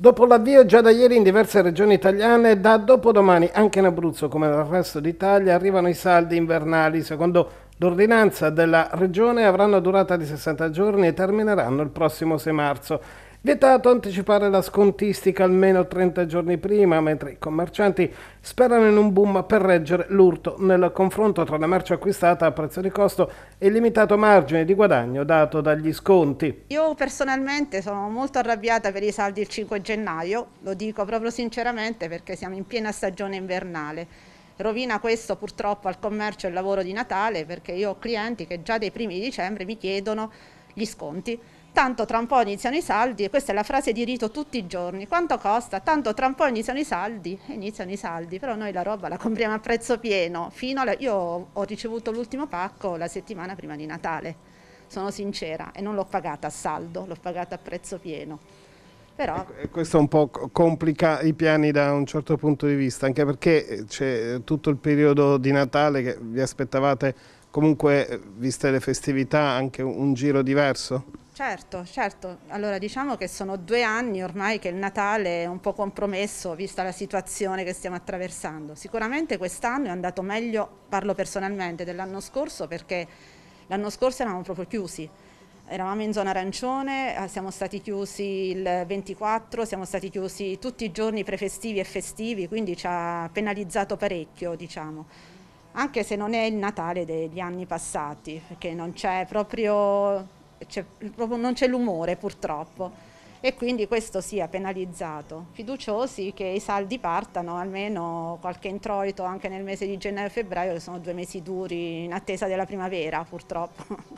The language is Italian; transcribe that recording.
Dopo l'avvio già da ieri in diverse regioni italiane, da dopodomani anche in Abruzzo come nel resto d'Italia arrivano i saldi invernali. Secondo l'ordinanza della regione avranno durata di 60 giorni e termineranno il prossimo 6 marzo. Vietato anticipare la scontistica almeno 30 giorni prima, mentre i commercianti sperano in un boom per reggere l'urto nel confronto tra la merce acquistata a prezzo di costo e il limitato margine di guadagno dato dagli sconti. Io personalmente sono molto arrabbiata per i saldi il 5 gennaio, lo dico proprio sinceramente perché siamo in piena stagione invernale. Rovina questo purtroppo al commercio e al lavoro di Natale perché io ho clienti che già dai primi di dicembre mi chiedono gli sconti tanto tra un po' iniziano i saldi, e questa è la frase di rito tutti i giorni, quanto costa? Tanto tra un po' iniziano i saldi, iniziano i saldi, però noi la roba la compriamo a prezzo pieno, fino alla... io ho ricevuto l'ultimo pacco la settimana prima di Natale, sono sincera, e non l'ho pagata a saldo, l'ho pagata a prezzo pieno. Però... Ecco, questo un po' complica i piani da un certo punto di vista, anche perché eh, c'è eh, tutto il periodo di Natale che vi aspettavate comunque, eh, viste le festività, anche un giro diverso? Certo, certo. Allora diciamo che sono due anni ormai che il Natale è un po' compromesso vista la situazione che stiamo attraversando. Sicuramente quest'anno è andato meglio, parlo personalmente, dell'anno scorso perché l'anno scorso eravamo proprio chiusi. Eravamo in zona arancione, eh, siamo stati chiusi il 24, siamo stati chiusi tutti i giorni prefestivi e festivi, quindi ci ha penalizzato parecchio, diciamo. Anche se non è il Natale degli anni passati, perché non c'è proprio non c'è l'umore purtroppo e quindi questo sia penalizzato. Fiduciosi che i saldi partano, almeno qualche introito anche nel mese di gennaio e febbraio, che sono due mesi duri in attesa della primavera purtroppo.